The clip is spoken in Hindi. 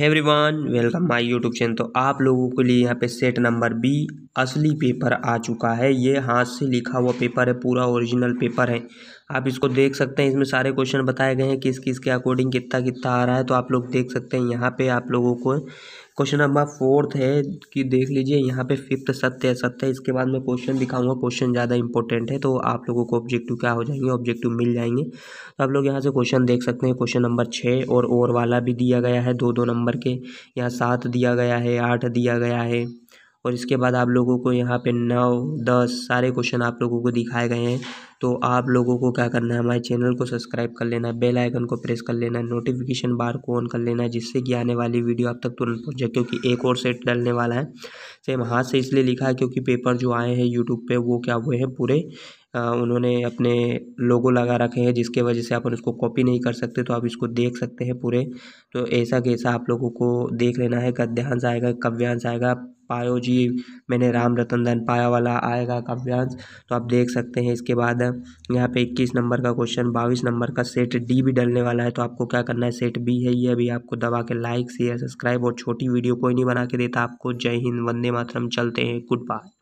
every every welcome my YouTube channel तो आप लोगों के लिए यहाँ पे सेट नंबर बी असली पेपर आ चुका है ये हाथ से लिखा हुआ पेपर है पूरा ओरिजिनल पेपर है आप इसको देख सकते हैं इसमें सारे क्वेश्चन बताए गए हैं किस किस के अकॉर्डिंग कितना कितना आ रहा है तो आप लोग देख सकते हैं यहाँ पे आप लोगों को क्वेश्चन नंबर फोर्थ है कि देख लीजिए यहाँ पे फिफ्थ सत्य है सत्य इसके बाद मैं क्वेश्चन दिखाऊंगा क्वेश्चन ज़्यादा इंपॉर्टेंट है तो आप लोगों को ऑब्जेक्टिव क्या हो जाएंगे ऑब्जेक्टिव मिल जाएंगे तो आप लोग यहाँ से क्वेश्चन देख सकते हैं क्वेश्चन नंबर छः और और वाला भी दिया गया है दो दो नंबर के यहाँ सात दिया गया है आठ दिया गया है और इसके बाद आप लोगों को यहाँ पे नौ दस सारे क्वेश्चन आप लोगों को दिखाए गए हैं तो आप लोगों को क्या करना है हमारे चैनल को सब्सक्राइब कर लेना है बेल आइकन को प्रेस कर लेना है नोटिफिकेशन बार को ऑन कर लेना है जिससे कि आने वाली वीडियो आप तक तुरंत पहुँच जाए क्योंकि एक और सेट डलने वाला है सेम हाथ से इसलिए लिखा है क्योंकि पेपर जो आए हैं यूट्यूब पर वो क्या हुए हैं पूरे आ, उन्होंने अपने लोगो लगा रखे हैं जिसके वजह से आप उसको कॉपी नहीं कर सकते तो आप इसको देख सकते हैं पूरे तो ऐसा कैसा आप लोगों को देख लेना है कद्यांश आएगा कव्यांश आएगा पायो जी मैंने राम रतन धन पाया वाला आएगा काव्यांश तो आप देख सकते हैं इसके बाद यहाँ पे इक्कीस नंबर का क्वेश्चन बाईस नंबर का सेट डी भी डलने वाला है तो आपको क्या करना है सेट बी है ये अभी आपको दबा के लाइक शेयर सब्सक्राइब और छोटी वीडियो कोई नहीं बना के देता आपको जय हिंद वंदे मातरम चलते हैं गुड बाय